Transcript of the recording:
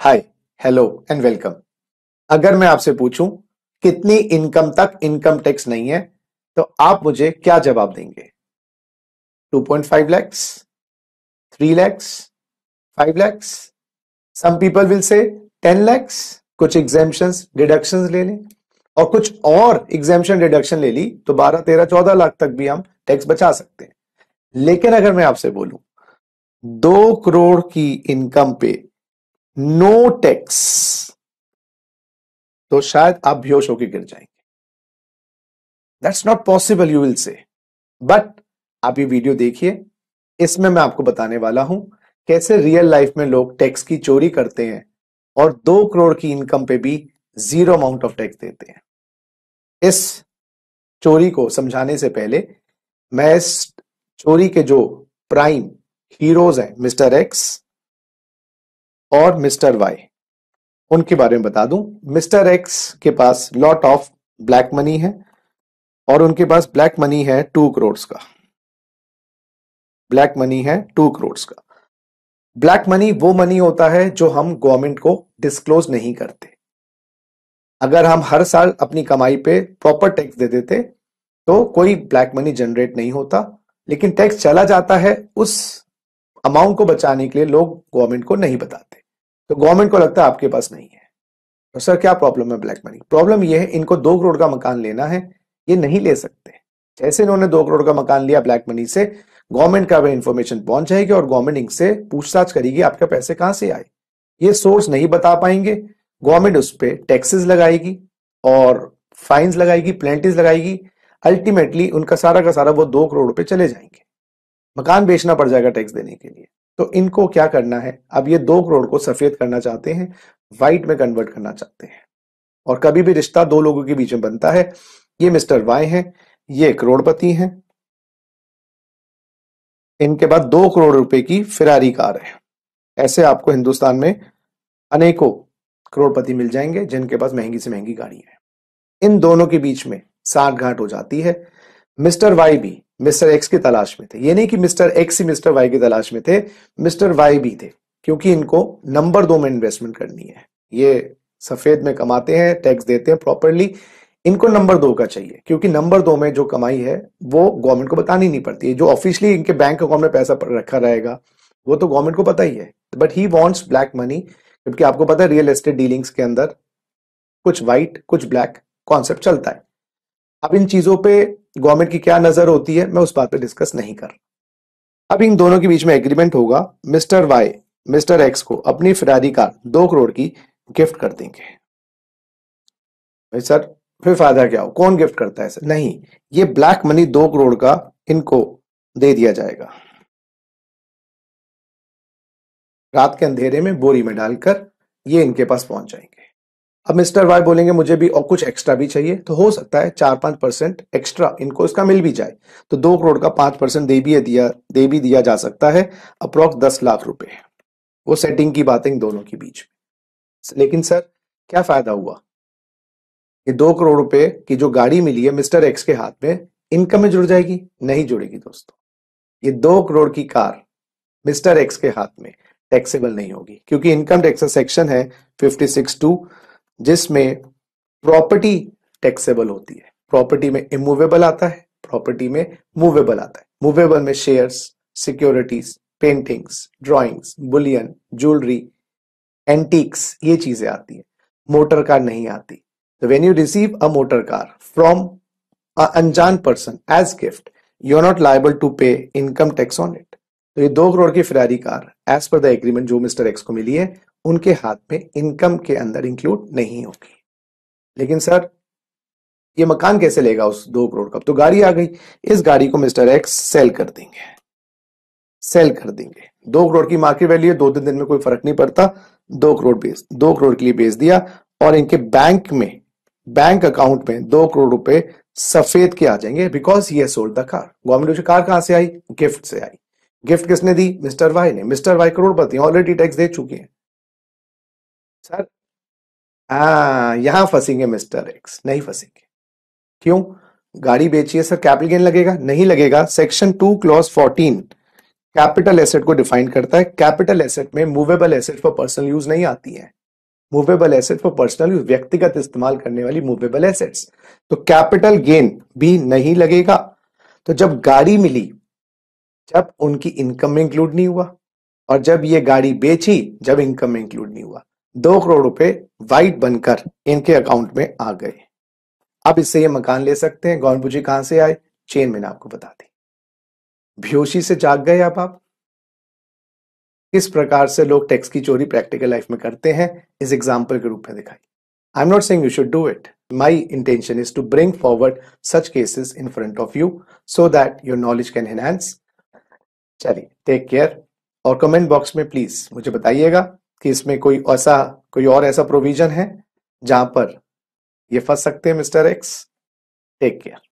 hi hello and welcome अगर मैं आपसे पूछूं कितनी इनकम तक इनकम टैक्स नहीं है तो आप मुझे क्या जवाब देंगे 2.5 lakhs 3 lakhs 5 lakhs some people will say 10 lakhs कुछ एग्जेम्पन डिडक्शन ले लें और कुछ और एग्जेम्पन डिडक्शन ले ली तो 12 13 14 लाख तक भी हम टैक्स बचा सकते हैं लेकिन अगर मैं आपसे बोलूं दो करोड़ की इनकम पे नो टैक्स तो शायद आप बेहोश होकर गिर जाएंगे that's not possible you will say but आप ये वीडियो देखिए इसमें मैं आपको बताने वाला हूं कैसे रियल लाइफ में लोग टैक्स की चोरी करते हैं और दो करोड़ की इनकम पे भी जीरो अमाउंट ऑफ टैक्स देते हैं इस चोरी को समझाने से पहले मैं इस चोरी के जो प्राइम हीरोज हैं मिस्टर एक्स और मिस्टर वाई उनके बारे में बता दूं मिस्टर एक्स के पास लॉट ऑफ ब्लैक मनी है और उनके पास ब्लैक मनी है टू करोड़ का ब्लैक मनी है टू करोड़ का ब्लैक मनी वो मनी होता है जो हम गवर्नमेंट को डिस्क्लोज नहीं करते अगर हम हर साल अपनी कमाई पे प्रॉपर टैक्स दे देते तो कोई ब्लैक मनी जनरेट नहीं होता लेकिन टैक्स चला जाता है उस अमाउंट को बचाने के लिए लोग गवर्नमेंट को नहीं बताते तो गवर्नमेंट को लगता है आपके पास नहीं है तो सर क्या प्रॉब्लम है ब्लैक मनी प्रॉब्लम यह है इनको दो करोड़ का मकान लेना है ये नहीं ले सकते जैसे इन्होंने दो करोड़ का मकान लिया ब्लैक मनी से गवर्नमेंट का वह इन्फॉर्मेशन पहुंच जाएगी और गवर्नमेंट इनसे पूछताछ करेगी आपके पैसे कहां से आए ये सोर्स नहीं बता पाएंगे गवर्नमेंट उस पर टैक्सेस लगाएगी और फाइन्स लगाएगी प्लेंटिस लगाएगी अल्टीमेटली उनका सारा का सारा वो दो करोड़ पे चले जाएंगे मकान बेचना पड़ जाएगा टैक्स देने के लिए तो इनको क्या करना है अब ये दो करोड़ को सफेद करना चाहते हैं व्हाइट में कन्वर्ट करना चाहते हैं और कभी भी रिश्ता दो लोगों के बीच में बनता है ये मिस्टर वाई हैं ये करोड़पति हैं इनके बाद दो करोड़ रुपए की फिरारी कार है ऐसे आपको हिंदुस्तान में अनेकों करोड़पति मिल जाएंगे जिनके पास महंगी से महंगी गाड़ी है इन दोनों के बीच में साठ घाट हो जाती है मिस्टर वाई भी मिस्टर एक्स की तलाश में थे ये नहीं कि मिस्टर एक्स ही मिस्टर वाई की तलाश में थे मिस्टर वाई भी थे क्योंकि इनको नंबर दो में इन्वेस्टमेंट करनी है ये सफेद में कमाते हैं टैक्स देते हैं प्रॉपरली इनको नंबर दो का चाहिए क्योंकि नंबर दो में जो कमाई है वो गवर्नमेंट को बतानी नहीं पड़ती है जो ऑफिशियली इनके बैंक अकाउंट में पैसा रखा रहेगा वो तो गवर्नमेंट को पता ही है but he wants black money क्योंकि आपको पता है रियल एस्टेट डीलिंग्स के अंदर कुछ व्हाइट कुछ ब्लैक कॉन्सेप्ट चलता है अब इन चीजों पे गवर्नमेंट की क्या नजर होती है मैं उस बात पर डिस्कस नहीं कर अब इन दोनों के बीच में एग्रीमेंट होगा मिस्टर वाई मिस्टर एक्स को अपनी फिरारी कार दो करोड़ की गिफ्ट कर देंगे सर फिर फायदा क्या हो कौन गिफ्ट करता है सर नहीं ये ब्लैक मनी दो करोड़ का इनको दे दिया जाएगा रात के अंधेरे में बोरी में डालकर ये इनके पास पहुंच जाएंगे अब मिस्टर वाई बोलेंगे मुझे भी और कुछ एक्स्ट्रा भी चाहिए तो हो सकता है चार पांच परसेंट एक्स्ट्रा इनको इसका मिल भी जाए तो दो करोड़ का पांच परसेंट दे भी दिया दे भी दिया जा सकता है अप्रोक्स दस लाख रुपए वो सेटिंग की बात है दोनों के बीच लेकिन सर क्या फायदा हुआ कि दो करोड़ रुपए की जो गाड़ी मिली है मिस्टर एक्स के हाथ में इनकम में जुड़ जाएगी नहीं जुड़ेगी दोस्तों ये दो करोड़ की कार मिस्टर एक्स के हाथ में टैक्सेबल नहीं होगी क्योंकि इनकम टैक्स सेक्शन है फिफ्टी सिक्स टू जिसमें प्रॉपर्टी टैक्सेबल होती है प्रॉपर्टी में इमूवेबल आता है प्रॉपर्टी में मूवेबल आता है मूवेबल में shares securities paintings drawings bullion jewellery antiques ये चीजें आती है मोटर कार नहीं आती तो when you receive a motor car from अनजान person as gift you are not liable to pay income tax on it तो ये दो करोड़ की Ferrari car as per the agreement जो मिस्टर एक्स को मिली है उनके हाथ में इनकम के अंदर इंक्लूड नहीं होगी लेकिन सर ये मकान कैसे लेगा उस दो करोड़ का तो गाड़ी आ गई इस गाड़ी को मिस्टर एक्स सेल कर देंगे सेल कर देंगे दो करोड़ की मार्केट वैल्यू है दो तीन दिन में कोई फर्क नहीं पड़ता दो करोड़ बेच दो करोड़ के लिए बेच दिया और इनके बैंक में बैंक अकाउंट में दो करोड़ रुपए सफेद के आ जाएंगे बिकॉज ये sold the car government car कहां से आई गिफ्ट से आई गिफ्ट किसने दी मिस्टर वाई ने मिस्टर वाई करोड़पति ऑलरेडी टैक्स दे चुके हैं सर हाँ यहां फंसेंगे मिस्टर एक्स नहीं फंसेंगे क्यों गाड़ी बेची है सर कैपिटल गेन लगेगा नहीं लगेगा section two clause fourteen capital asset को डिफाइन करता है कैपिटल एसेट में movable asset for personal use नहीं आती है movable asset for personal use व्यक्तिगत इस्तेमाल करने वाली मूवेबल एसेट्स तो कैपिटल गेन भी नहीं लगेगा तो जब गाड़ी मिली जब उनकी इनकम में इंक्लूड नहीं हुआ और जब ये गाड़ी बेची जब इनकम में इंक्लूड नहीं हुआ दो करोड़ रुपए वाइट बनकर इनके अकाउंट में आ गए अब इससे ये मकान ले सकते हैं गौन पूजी कहां से आए चेन मैंने आपको बता दी भ्योशी से जाग गए आप आप किस प्रकार से लोग टैक्स की चोरी प्रैक्टिकल लाइफ में करते हैं इस एग्जाम्पल के रूप में दिखाई I am not saying you should do it my intention is to bring forward such cases in front of you so that your knowledge can enhance चलिए टेक केयर और कमेंट बॉक्स में please मुझे बताइएगा कि इसमें कोई ऐसा कोई और ऐसा प्रोविजन है जहां पर ये फंस सकते हैं मिस्टर एक्स टेक केयर